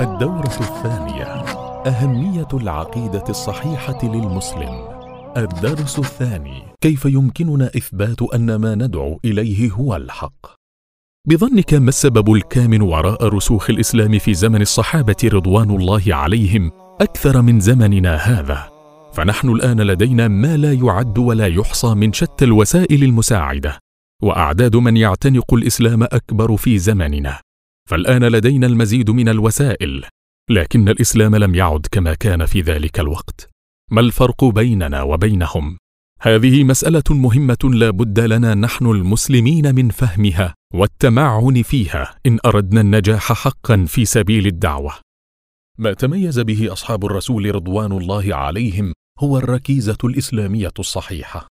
الدورة الثانية أهمية العقيدة الصحيحة للمسلم الدرس الثاني كيف يمكننا إثبات أن ما ندعو إليه هو الحق بظنك ما السبب الكامن وراء رسوخ الإسلام في زمن الصحابة رضوان الله عليهم أكثر من زمننا هذا؟ فنحن الآن لدينا ما لا يعد ولا يحصى من شتى الوسائل المساعدة وأعداد من يعتنق الإسلام أكبر في زمننا فالان لدينا المزيد من الوسائل لكن الاسلام لم يعد كما كان في ذلك الوقت ما الفرق بيننا وبينهم هذه مساله مهمه لا بد لنا نحن المسلمين من فهمها والتمعن فيها ان اردنا النجاح حقا في سبيل الدعوه ما تميز به اصحاب الرسول رضوان الله عليهم هو الركيزه الاسلاميه الصحيحه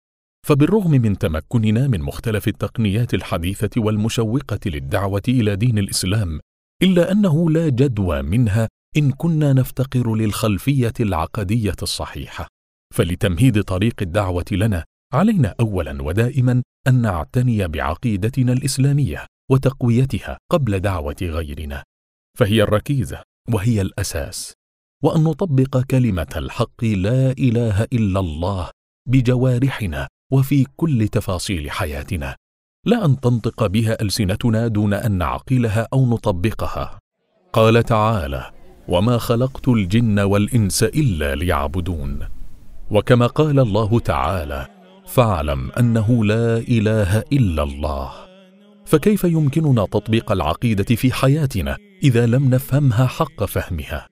فبالرغم من تمكننا من مختلف التقنيات الحديثة والمشوقة للدعوة إلى دين الإسلام إلا أنه لا جدوى منها إن كنا نفتقر للخلفية العقدية الصحيحة فلتمهيد طريق الدعوة لنا علينا أولا ودائما أن نعتني بعقيدتنا الإسلامية وتقويتها قبل دعوة غيرنا فهي الركيزة وهي الأساس وأن نطبق كلمة الحق لا إله إلا الله بجوارحنا وفي كل تفاصيل حياتنا لا ان تنطق بها السنتنا دون ان نعقلها او نطبقها قال تعالى وما خلقت الجن والانس الا ليعبدون وكما قال الله تعالى فاعلم انه لا اله الا الله فكيف يمكننا تطبيق العقيده في حياتنا اذا لم نفهمها حق فهمها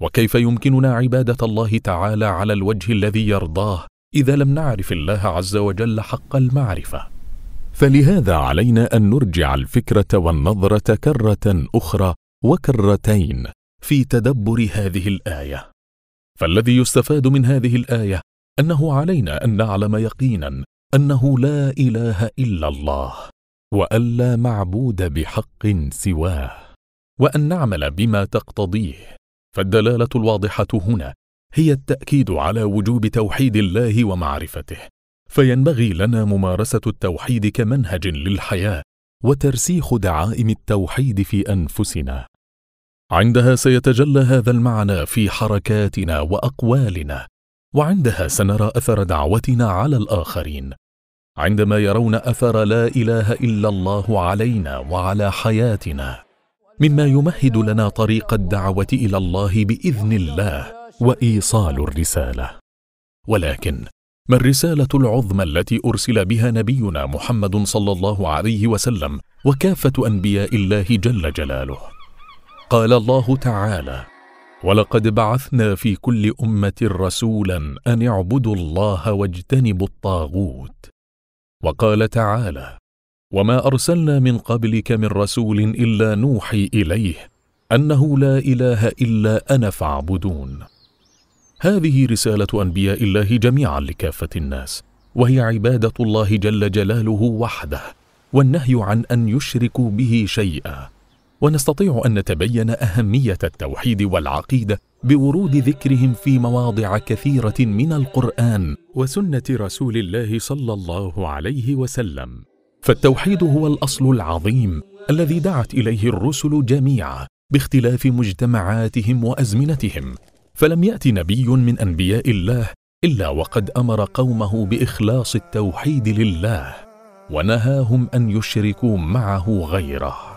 وكيف يمكننا عباده الله تعالى على الوجه الذي يرضاه إذا لم نعرف الله عز وجل حق المعرفة فلهذا علينا أن نرجع الفكرة والنظرة كرة أخرى وكرتين في تدبر هذه الآية فالذي يستفاد من هذه الآية أنه علينا أن نعلم يقينا أنه لا إله إلا الله وان لا معبود بحق سواه وأن نعمل بما تقتضيه فالدلالة الواضحة هنا هي التأكيد على وجوب توحيد الله ومعرفته فينبغي لنا ممارسة التوحيد كمنهج للحياة وترسيخ دعائم التوحيد في أنفسنا عندها سيتجلى هذا المعنى في حركاتنا وأقوالنا وعندها سنرى أثر دعوتنا على الآخرين عندما يرون أثر لا إله إلا الله علينا وعلى حياتنا مما يمهد لنا طريق الدعوة إلى الله بإذن الله وايصال الرساله ولكن ما الرساله العظمى التي ارسل بها نبينا محمد صلى الله عليه وسلم وكافه انبياء الله جل جلاله قال الله تعالى ولقد بعثنا في كل امه رسولا ان اعبدوا الله واجتنبوا الطاغوت وقال تعالى وما ارسلنا من قبلك من رسول الا نوحي اليه انه لا اله الا انا فاعبدون هذه رسالة أنبياء الله جميعا لكافة الناس وهي عبادة الله جل جلاله وحده والنهي عن أن يشركوا به شيئا ونستطيع أن نتبين أهمية التوحيد والعقيدة بورود ذكرهم في مواضع كثيرة من القرآن وسنة رسول الله صلى الله عليه وسلم فالتوحيد هو الأصل العظيم الذي دعت إليه الرسل جميعا باختلاف مجتمعاتهم وأزمنتهم فلم يأتي نبي من أنبياء الله إلا وقد أمر قومه بإخلاص التوحيد لله ونهاهم أن يشركوا معه غيره